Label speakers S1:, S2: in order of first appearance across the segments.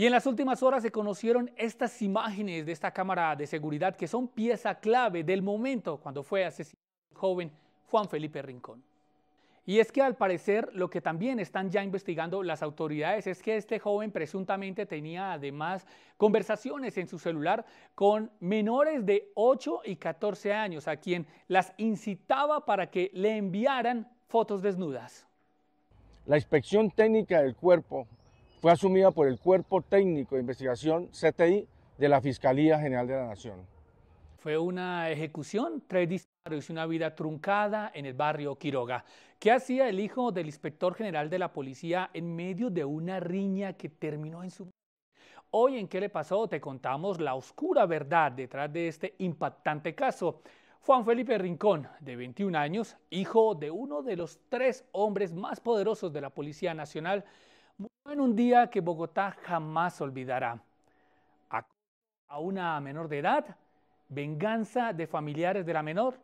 S1: Y en las últimas horas se conocieron estas imágenes de esta cámara de seguridad que son pieza clave del momento cuando fue asesinado el joven Juan Felipe Rincón. Y es que al parecer lo que también están ya investigando las autoridades es que este joven presuntamente tenía además conversaciones en su celular con menores de 8 y 14 años a quien las incitaba para que le enviaran fotos
S2: desnudas. La inspección técnica del cuerpo fue asumida por el Cuerpo Técnico de Investigación CTI de la Fiscalía General de la Nación.
S1: Fue una ejecución, tres disparos y una vida truncada en el barrio Quiroga. ¿Qué hacía el hijo del inspector general de la policía en medio de una riña que terminó en su... Hoy en ¿Qué le pasó? Te contamos la oscura verdad detrás de este impactante caso. Juan Felipe Rincón, de 21 años, hijo de uno de los tres hombres más poderosos de la Policía Nacional, en un día que Bogotá jamás olvidará. A una menor de edad, venganza de familiares de la menor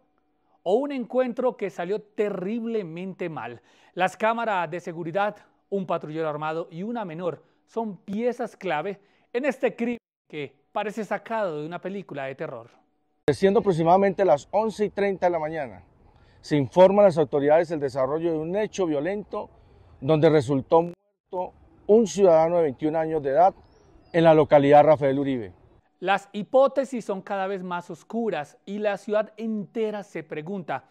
S1: o un encuentro que salió terriblemente mal. Las cámaras de seguridad, un patrullero armado y una menor son piezas clave en este crimen que parece sacado de una película de terror.
S2: Siendo aproximadamente las 11 y 30 de la mañana, se informan a las autoridades el desarrollo de un hecho violento donde resultó un ciudadano de 21 años de edad en la localidad Rafael Uribe.
S1: Las hipótesis son cada vez más oscuras y la ciudad entera se pregunta,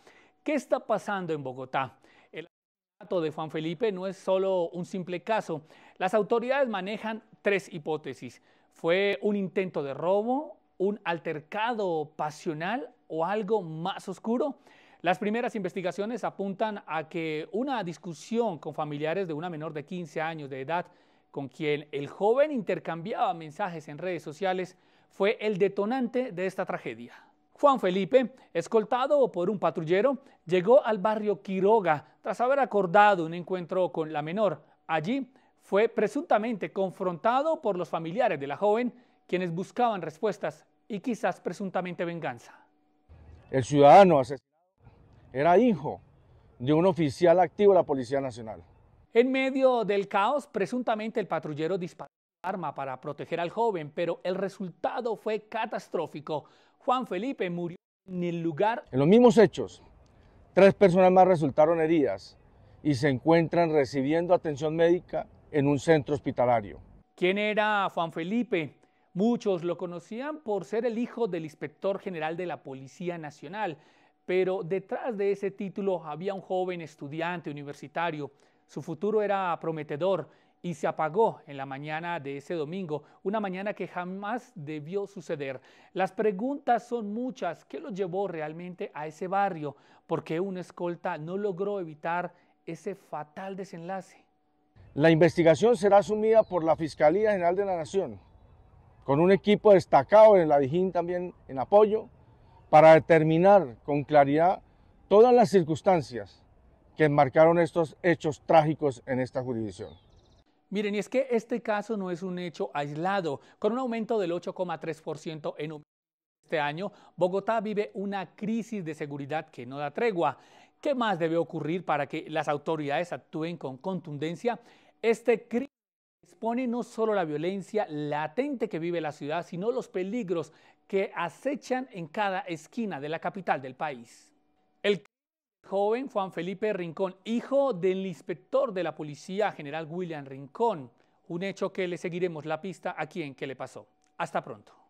S1: ¿qué está pasando en Bogotá? El asesinato de Juan Felipe no es solo un simple caso. Las autoridades manejan tres hipótesis. ¿Fue un intento de robo, un altercado pasional o algo más oscuro? Las primeras investigaciones apuntan a que una discusión con familiares de una menor de 15 años de edad con quien el joven intercambiaba mensajes en redes sociales fue el detonante de esta tragedia. Juan Felipe, escoltado por un patrullero, llegó al barrio Quiroga tras haber acordado un encuentro con la menor. Allí fue presuntamente confrontado por los familiares de la joven, quienes buscaban respuestas y quizás presuntamente venganza.
S2: El ciudadano era hijo de un oficial activo de la Policía Nacional.
S1: En medio del caos, presuntamente el patrullero disparó arma para proteger al joven, pero el resultado fue catastrófico. Juan Felipe
S2: murió en el lugar. En los mismos hechos, tres personas más resultaron heridas y se encuentran recibiendo atención médica en un centro hospitalario. ¿Quién
S1: era Juan Felipe? Muchos lo conocían por ser el hijo del inspector general de la Policía Nacional. Pero detrás de ese título había un joven estudiante universitario. Su futuro era prometedor y se apagó en la mañana de ese domingo, una mañana que jamás debió suceder. Las preguntas son muchas. ¿Qué lo llevó realmente a ese barrio? ¿Por qué una escolta no logró evitar ese fatal desenlace?
S2: La investigación será asumida por la Fiscalía General de la Nación, con un equipo destacado en la Dijín también en apoyo, para determinar con claridad todas las circunstancias que enmarcaron estos hechos trágicos en esta jurisdicción.
S1: Miren, y es que este caso no es un hecho aislado. Con un aumento del 8,3% en este año, Bogotá vive una crisis de seguridad que no da tregua. ¿Qué más debe ocurrir para que las autoridades actúen con contundencia? Este Expone no solo la violencia latente que vive la ciudad, sino los peligros que acechan en cada esquina de la capital del país. El joven Juan Felipe Rincón, hijo del inspector de la policía general William Rincón, un hecho que le seguiremos la pista aquí en qué le pasó. Hasta pronto.